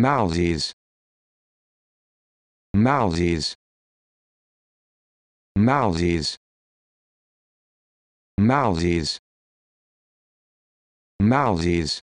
Mouses. Mouses. Mouses. Mouses. Mouses.